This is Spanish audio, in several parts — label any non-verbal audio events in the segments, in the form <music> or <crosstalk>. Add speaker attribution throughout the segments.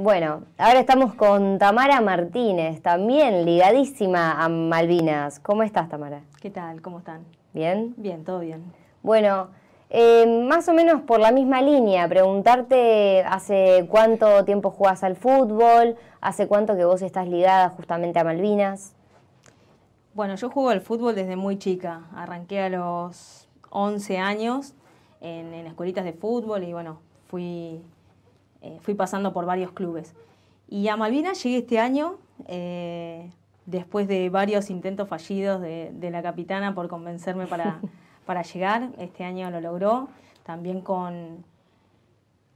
Speaker 1: Bueno, ahora estamos con Tamara Martínez, también ligadísima a Malvinas. ¿Cómo estás, Tamara?
Speaker 2: ¿Qué tal? ¿Cómo están?
Speaker 1: ¿Bien? Bien, todo bien. Bueno, eh, más o menos por la misma línea, preguntarte hace cuánto tiempo jugás al fútbol, hace cuánto que vos estás ligada justamente a Malvinas.
Speaker 2: Bueno, yo juego al fútbol desde muy chica. Arranqué a los 11 años en, en escuelitas de fútbol y bueno, fui eh, fui pasando por varios clubes. Y a Malvinas llegué este año, eh, después de varios intentos fallidos de, la capitana por convencerme para, <laughs> para, llegar. Este año lo logró, también con,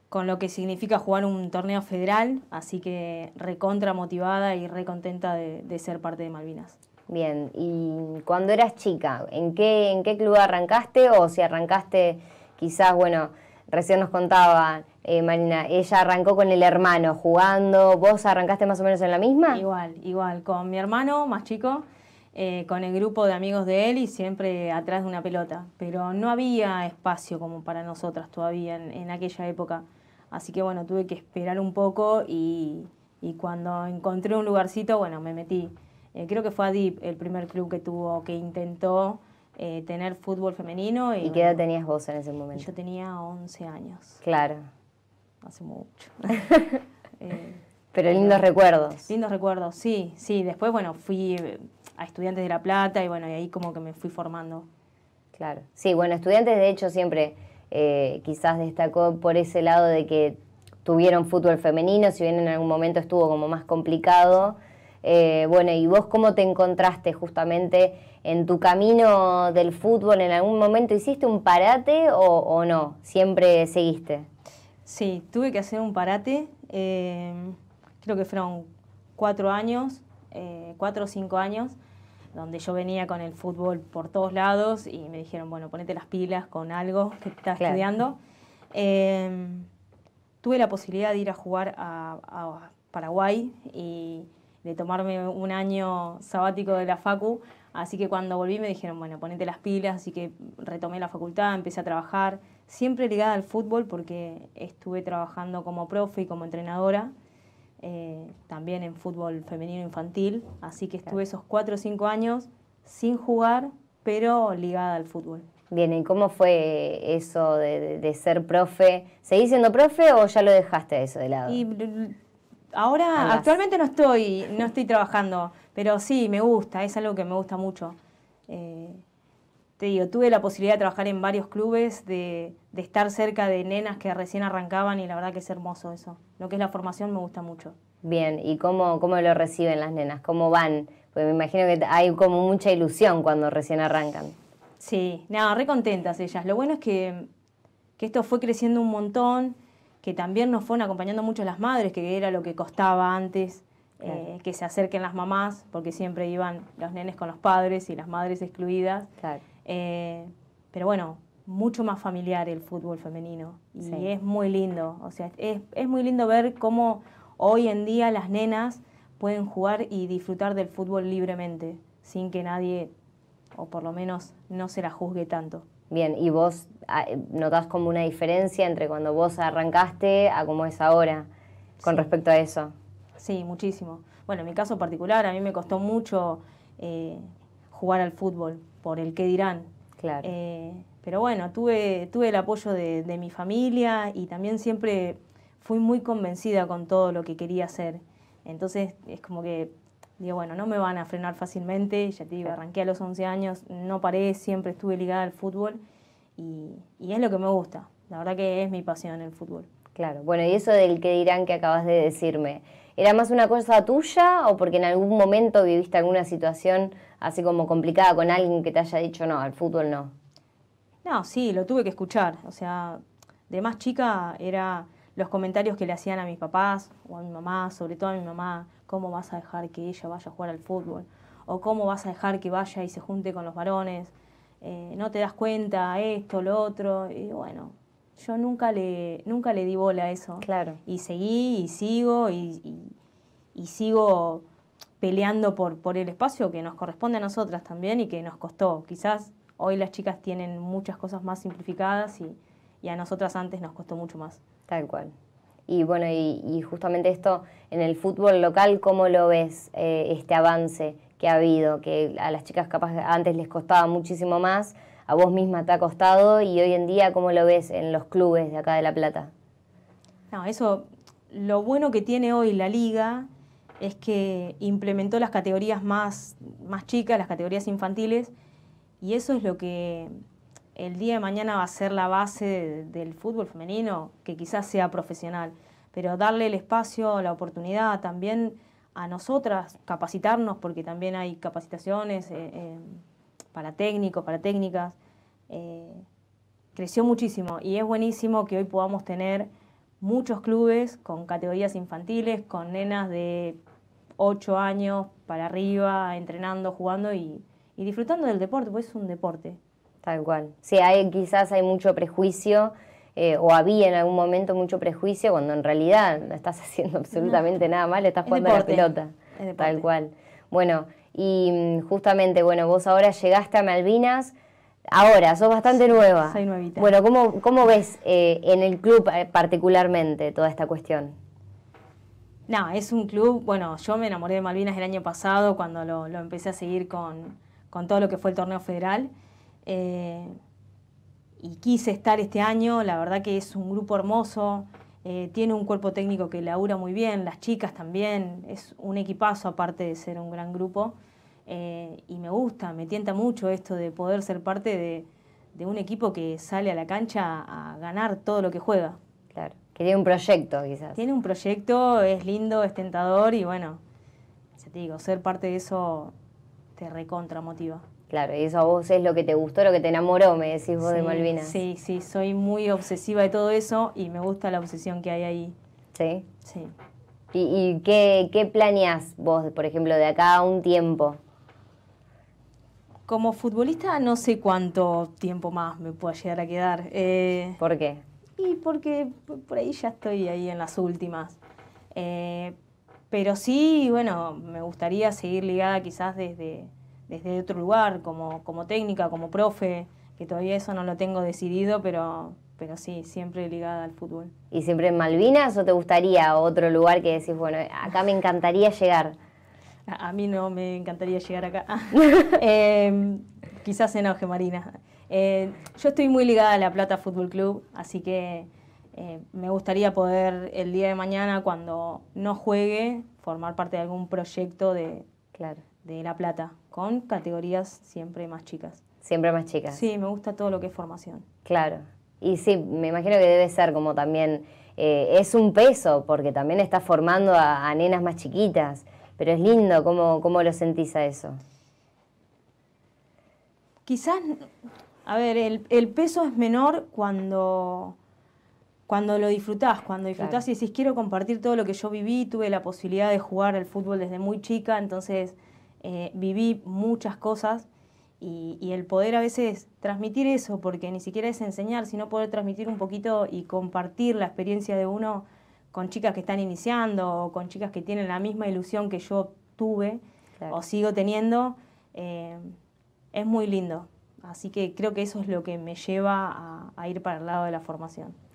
Speaker 2: con lo que significa jugar un torneo federal, así que recontra motivada y recontenta de, de ser parte de Malvinas.
Speaker 1: Bien, y cuando eras chica, ¿en qué, ¿en qué club arrancaste? O si arrancaste, quizás, bueno, recién nos contaba eh, Marina, ella arrancó con el hermano jugando, vos arrancaste más o menos en la misma.
Speaker 2: Igual, igual, con mi hermano más chico, eh, con el grupo de amigos de él y siempre atrás de una pelota, pero no había espacio como para nosotras todavía en, aquella época, así que bueno, tuve que esperar un poco y, cuando encontré un lugarcito, bueno, me metí. Eh, creo que fue Adip el primer club que tuvo, que intentó tener fútbol femenino. ¿Y, ¿Y qué edad tenías vos en ese momento? Yo tenía 11 años. Claro hace mucho. <laughs> Eh, pero lindos recuerdos. Lindos recuerdos, sí, sí. Después, bueno, fui eh, a Estudiantes de La Plata y bueno, y ahí como que me fui formando. Claro. Sí, bueno, Estudiantes de hecho
Speaker 1: siempre eh, quizás destacó por ese lado de que tuvieron fútbol femenino, si bien en algún momento estuvo como más complicado. bueno, ¿y vos cómo te encontraste justamente en tu camino del fútbol? ¿En algún momento hiciste un parate o no? ¿Siempre seguiste?
Speaker 2: Sí, tuve que hacer un parate, em, creo que fueron cuatro años, eh, cuatro o cinco años, donde yo venía con el fútbol por todos lados y me dijeron, bueno, ponete las pilas con algo que estás estudiando. Em, tuve la posibilidad de ir a jugar a, a Paraguay y de tomarme un año sabático de la Facu Así que cuando volví me dijeron, bueno, ponete las pilas, así que retomé la facultad, empecé a trabajar, siempre ligada al fútbol porque estuve trabajando como profe y como entrenadora, eh, también en fútbol femenino infantil, así que estuve esos cuatro o cinco años sin jugar, pero ligada al fútbol.
Speaker 1: Bien, ¿y cómo fue eso de, ser profe? ¿Seguís siendo profe o ya lo dejaste eso de lado?
Speaker 2: Ahora, actualmente no estoy, no estoy trabajando, pero sí, me gusta, es algo que me gusta mucho. Eh, te digo, tuve la posibilidad de trabajar en varios clubes, de, estar cerca de nenas que recién arrancaban y la verdad que es hermoso eso. Lo que es la formación me gusta mucho.
Speaker 1: Bien, ¿y cómo, cómo lo reciben las nenas? ¿Cómo van? Pues me imagino que hay como mucha ilusión cuando recién arrancan.
Speaker 2: Sí, nada, re contentas ellas. Lo bueno es que, que esto fue creciendo un montón que también nos fueron acompañando mucho las madres, que era lo que costaba antes eh, que se acerquen las mamás, porque siempre iban los nenes con los padres y las madres excluidas. Eh, pero bueno, mucho más familiar el fútbol femenino y es muy lindo, o sea, es muy lindo ver cómo hoy en día las nenas pueden jugar y disfrutar del fútbol libremente, sin que nadie, o por lo menos no se la juzgue tanto.
Speaker 1: Bien, ¿y vos ah, eh, notás como una diferencia entre cuando vos arrancaste a cómo es ahora con
Speaker 2: respecto a eso? Sí, muchísimo. Bueno, en mi caso particular, a mí me costó mucho eh, jugar al fútbol por el qué dirán. Claro. Eh, pero bueno, tuve, tuve el apoyo de mi familia y también siempre fui muy convencida con todo lo que quería hacer. Entonces es como que digo, bueno, no me van a frenar fácilmente, ya te digo, arranqué a los 11 años, no paré, siempre estuve ligada al fútbol y, y es lo que me gusta, la verdad que es mi pasión el fútbol.
Speaker 1: Claro, bueno, y eso del que dirán que acabas de decirme, ¿era más una cosa tuya o porque en algún momento viviste alguna situación así como complicada con alguien que te haya dicho no, al fútbol no?
Speaker 2: No, sí, lo tuve que escuchar, o sea, de más chica era los comentarios que le hacían a mis papás o a mi mamá, sobre todo a mi mamá, cómo vas a dejar que ella vaya a jugar al fútbol, o cómo vas a dejar que vaya y se junte con los varones, eh, no te das cuenta, esto, lo otro, y bueno, yo nunca le, nunca le di bola a eso. Claro. Y seguí y sigo y, sigo peleando por, el espacio que nos corresponde a nosotras también y que nos costó. Quizás hoy las chicas tienen muchas cosas más simplificadas y a nosotras antes nos costó mucho más. Tal cual.
Speaker 1: Y bueno, y, justamente esto en el fútbol local, ¿cómo lo ves eh, este avance que ha habido? Que a las chicas capaz antes les costaba muchísimo más, a vos misma te ha costado y hoy en día, ¿cómo lo ves en los clubes de acá de La Plata?
Speaker 2: No, eso, lo bueno que tiene hoy la liga es que implementó las categorías más, más chicas, las categorías infantiles, y eso es lo que el día de mañana va a ser la base del fútbol femenino, que quizás sea profesional, pero darle el espacio, la oportunidad también a nosotras, capacitarnos, porque también hay capacitaciones eh, eh, para técnicos, para técnicas. Eh, creció muchísimo y es buenísimo que hoy podamos tener muchos clubes con categorías infantiles, con nenas de 8 años para arriba, entrenando, jugando y, y disfrutando del deporte, pues es un deporte.
Speaker 1: Tal cual. Sí, hay, quizás hay mucho prejuicio, eh, o había en algún momento mucho prejuicio, cuando en realidad no estás <laughs> haciendo absolutamente nada mal, estás poniendo la pelota. tal cual. Bueno, y mm, justamente, bueno, vos ahora llegaste a Malvinas, ahora, sos bastante nueva. Soy nuevita. Bueno, ¿cómo, cómo ves eh, en el club eh, particularmente toda esta cuestión?
Speaker 2: No, es un club, bueno, yo me enamoré de Malvinas el año pasado cuando lo, lo empecé a seguir con, con todo lo que fue el torneo federal. Eh, y quise estar este año, la verdad que es un grupo hermoso, eh, tiene un cuerpo técnico que labura muy bien, las chicas también, es un equipazo aparte de ser un gran grupo. Eh, y me gusta, me tienta mucho esto de poder ser parte de, un equipo que sale a la cancha a ganar todo lo que juega. Claro, que tiene un proyecto quizás. Tiene un proyecto, es lindo, es tentador y bueno, ya te digo, ser parte de eso te recontra motiva
Speaker 1: Claro, y eso a vos es lo que te gustó, lo que te enamoró, me decís vos de Malvinas. Sí,
Speaker 2: sí, soy muy obsesiva de todo eso y me gusta la obsesión que hay ahí. ¿Sí? Sí.
Speaker 1: ¿Y, qué, planeas, vos, por ejemplo, de acá a un tiempo?
Speaker 2: Como futbolista no sé cuánto tiempo más me pueda llegar a quedar. Eh, ¿Por qué? Y porque por ahí ya estoy ahí en las últimas. Eh, pero sí, bueno, me gustaría seguir ligada quizás desde desde otro lugar, como, técnica, como profe, que todavía eso no lo tengo decidido, pero, pero sí, siempre ligada al fútbol.
Speaker 1: ¿Y siempre en Malvinas o te gustaría otro lugar
Speaker 2: que decís, bueno, acá me encantaría llegar? A, mí no me encantaría llegar acá. <laughs> <laughs> Em, eh, quizás enoje, Marina. yo estoy muy ligada a La Plata Fútbol Club, así que eh, me gustaría poder el día de mañana, cuando no juegue, formar parte de algún proyecto de, claro de La Plata, con categorías siempre más chicas. Siempre más chicas. Sí, me gusta todo lo que es formación. Claro.
Speaker 1: Y sí, me imagino que debe ser como también, eh, es un peso, porque también está formando a, nenas más chiquitas, pero es lindo, ¿cómo, lo sentís a eso?
Speaker 2: Quizás, a ver, el, peso es menor cuando, cuando lo disfrutás, cuando disfrutás y decís, quiero compartir todo lo que yo viví, tuve la posibilidad de jugar al fútbol desde muy chica, entonces eh, viví muchas cosas y, el poder a veces transmitir eso, porque ni siquiera es enseñar, sino poder transmitir un poquito y compartir la experiencia de uno con chicas que están iniciando o con chicas que tienen la misma ilusión que yo tuve o sigo teniendo, eh, es muy lindo. Así que creo que eso es lo que me lleva a ir para el lado de la formación.